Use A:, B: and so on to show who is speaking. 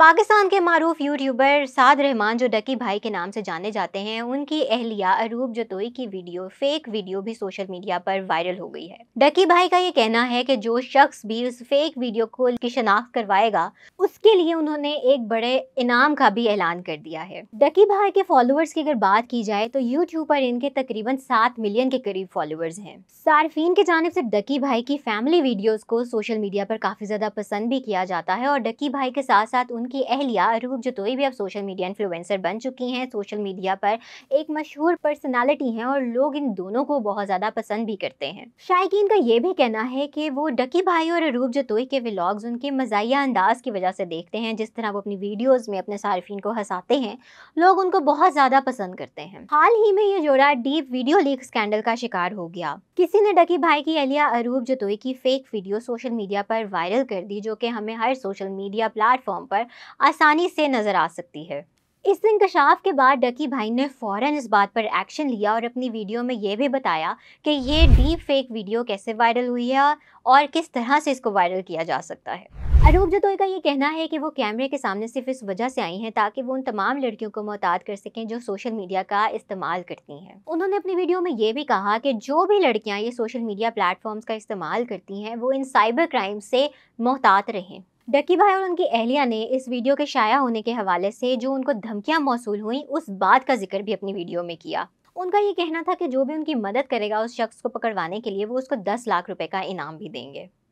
A: पाकिस्तान के मरूफ यूट्यूबर साद रहमान जो डकी भाई के नाम से जाने जाते हैं उनकी अहलिया अरूप जतोई की वीडियो फेक वीडियो भी सोशल मीडिया पर वायरल हो गई है डकी भाई का ये कहना है कि जो शख्स भी उस फेक वीडियो को की शनाख्त करवाएगा उसके लिए उन्होंने एक बड़े इनाम का भी ऐलान कर दिया है डकी भाई के फॉलोअर्स की अगर बात की जाए तो यूट्यूब पर इनके तकरीबन सात मिलियन के करीब फॉलोअर्स हैं सार्फिन की जानब से डकी भाई की फैमिली वीडियोज को सोशल मीडिया पर काफी ज्यादा पसंद भी किया जाता है और डकी भाई के साथ साथ उन उनकी अहलिया रूप जतोई भी अब सोशल मीडिया इन्फ्लुएंसर बन चुकी हैं सोशल मीडिया पर एक मशहूर पर्सनालिटी हैं और लोग इन दोनों को बहुत ज़्यादा पसंद भी करते हैं शायक का ये भी कहना है कि वो डकी भाई और अरूप जतोई के व्लाग्स उनके मजाया अंदाज की वजह से देखते हैं जिस तरह वो अपनी वीडियोज में अपने सार्फिन को हंसाते हैं लोग उनको बहुत ज़्यादा पसंद करते हैं हाल ही में ये जोड़ा डीप वीडियो लीक स्कैंडल का शिकार हो गया किसी ने डकी भाई की अलिया अरूप जतोई की फेक वीडियो सोशल मीडिया पर वायरल कर दी जो कि हमें हर सोशल मीडिया प्लेटफॉर्म पर आसानी से नज़र आ सकती है इस इंकशाफ के बाद डकी भाई ने फौरन इस बात पर एक्शन लिया और अपनी वीडियो में यह भी बताया कि ये डीप फेक वीडियो कैसे वायरल हुई है और किस तरह से इसको वायरल किया जा सकता है अरूप जतोई का ये कहना है कि वो कैमरे के सामने सिर्फ इस वजह से आई हैं ताकि वो उन तमाम लड़कियों को मोहताद कर सकें जो सोशल मीडिया का इस्तेमाल करती हैं उन्होंने अपनी वीडियो में ये भी कहा कि जो भी लड़कियां ये सोशल मीडिया प्लेटफॉर्म्स का इस्तेमाल करती हैं वो इन साइबर क्राइम से मोहतात रहें डकी भाई और उनकी अहलिया ने इस वीडियो के शाया होने के हवाले से जो उनको धमकियाँ मौसू हुई उस बात का जिक्र भी अपनी वीडियो में किया उनका ये कहना था कि जो भी उनकी मदद करेगा उस शख्स को पकड़वाने के लिए वो उसको दस लाख रुपए का इनाम भी देंगे